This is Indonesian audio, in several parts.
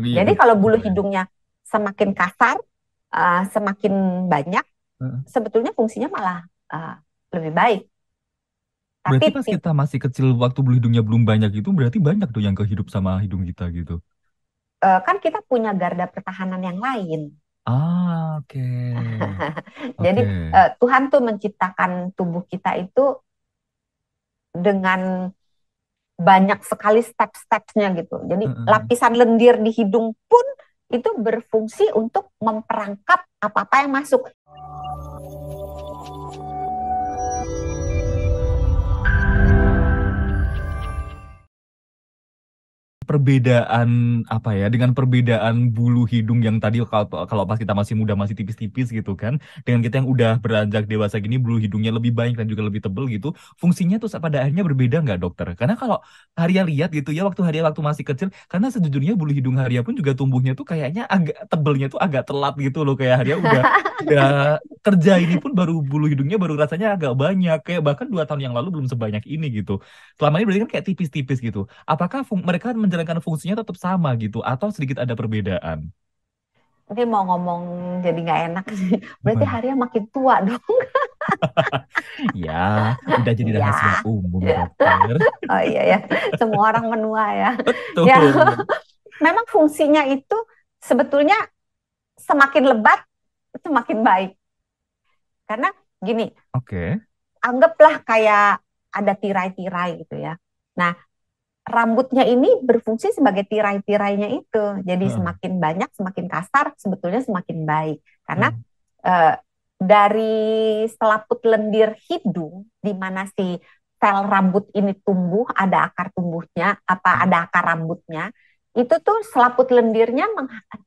Lebih iya, Jadi iya. kalau bulu hidungnya semakin kasar, uh, semakin banyak, uh. sebetulnya fungsinya malah uh, lebih baik. Tapi pas kita masih kecil waktu bulu hidungnya belum banyak itu berarti banyak tuh yang kehidup sama hidung kita gitu. Uh, kan kita punya garda pertahanan yang lain. Ah, oke. Okay. Jadi okay. Uh, Tuhan tuh menciptakan tubuh kita itu dengan banyak sekali step stepnya gitu. Jadi mm -hmm. lapisan lendir di hidung pun itu berfungsi untuk memperangkap apa-apa yang masuk. perbedaan apa ya dengan perbedaan bulu hidung yang tadi kalau kalau pas kita masih muda masih tipis-tipis gitu kan dengan kita yang udah beranjak dewasa gini bulu hidungnya lebih banyak dan juga lebih tebel gitu fungsinya tuh pada akhirnya berbeda nggak dokter karena kalau Haria lihat gitu ya waktu Haria waktu masih kecil karena sejujurnya bulu hidung Haria pun juga tumbuhnya tuh kayaknya agak tebelnya tuh agak telat gitu loh kayak Haria ya udah udah kerja ini pun baru bulu hidungnya baru rasanya agak banyak kayak bahkan dua tahun yang lalu belum sebanyak ini gitu selama ini berarti kan kayak tipis-tipis gitu apakah mereka menjalankan fungsinya tetap sama gitu atau sedikit ada perbedaan Ini mau ngomong jadi nggak enak sih. Berarti harinya makin tua dong. ya, udah jadi iya. rahasia ya. umum iya. dokter. oh iya ya, semua orang menua ya. Betul. Ya, memang fungsinya itu sebetulnya semakin lebat semakin baik karena gini, oke. Okay. Anggaplah kayak ada tirai-tirai gitu ya. Nah, rambutnya ini berfungsi sebagai tirai-tirainya itu. Jadi hmm. semakin banyak, semakin kasar, sebetulnya semakin baik. Karena hmm. Uh, dari selaput lendir hidung di mana si sel rambut ini tumbuh, ada akar tumbuhnya, apa hmm. ada akar rambutnya, itu tuh selaput lendirnya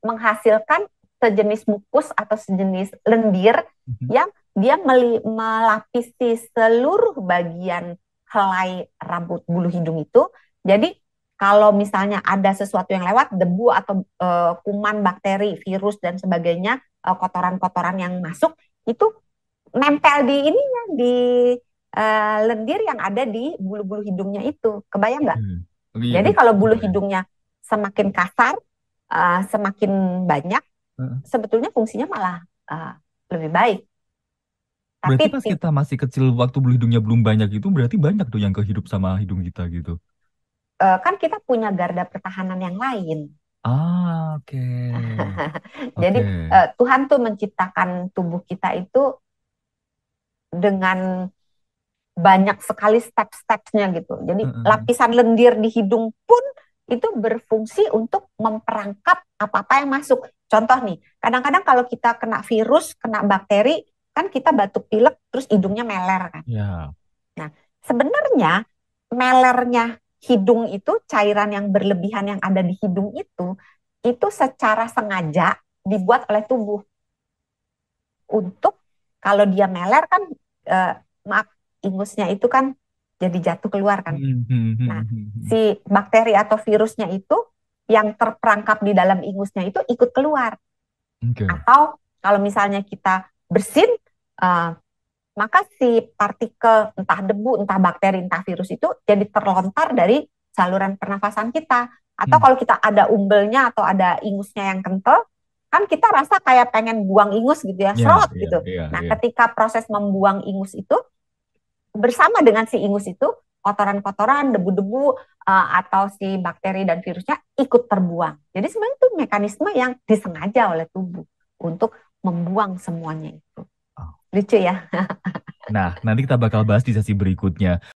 menghasilkan sejenis mukus atau sejenis lendir hmm. yang dia melapisi seluruh bagian helai rambut bulu hidung itu. Jadi kalau misalnya ada sesuatu yang lewat debu atau e, kuman bakteri, virus dan sebagainya, kotoran eh, kotoran-kotoran yang masuk itu nempel di ininya di e, lendir yang ada di bulu-bulu hidungnya itu. Kebayang nggak? Hmm. Oh, iya, Jadi iya. kalau bulu hidungnya semakin kasar, uh, semakin banyak, uh. sebetulnya fungsinya malah uh, lebih baik Berarti Tapi pas kita masih kecil waktu bulu hidungnya belum banyak itu berarti banyak tuh yang kehidup sama hidung kita gitu. Uh, kan kita punya garda pertahanan yang lain. Ah, oke. Jadi okay. uh, eh, Tuhan tuh menciptakan tubuh kita itu dengan banyak sekali step stepnya gitu. Jadi -uh. lapisan lendir di hidung pun itu berfungsi untuk memperangkap apa-apa yang masuk. Contoh nih, kadang-kadang kalau kita kena virus, kena bakteri, kan kita batuk pilek terus hidungnya meler kan. Ya. Nah, sebenarnya melernya hidung itu cairan yang berlebihan yang ada di hidung itu itu secara sengaja dibuat oleh tubuh untuk kalau dia meler kan eh, maaf ingusnya itu kan jadi jatuh keluar kan. Hmm, hmm, hmm, nah, si bakteri atau virusnya itu yang terperangkap di dalam ingusnya itu ikut keluar. Okay. Atau kalau misalnya kita bersin uh, maka si partikel entah debu, entah bakteri, entah virus itu jadi terlontar dari saluran pernafasan kita. Atau hmm. kalau kita ada umbelnya atau ada ingusnya yang kental, kan kita rasa kayak pengen buang ingus gitu ya, iya, serot yeah, gitu. Yeah, nah, yeah. ketika proses membuang ingus itu bersama dengan si ingus itu kotoran-kotoran, debu-debu uh, atau si bakteri dan virusnya ikut terbuang. Jadi sebenarnya itu mekanisme yang disengaja oleh tubuh untuk membuang semuanya. Lucu ya. nah, nanti kita bakal bahas di sesi berikutnya.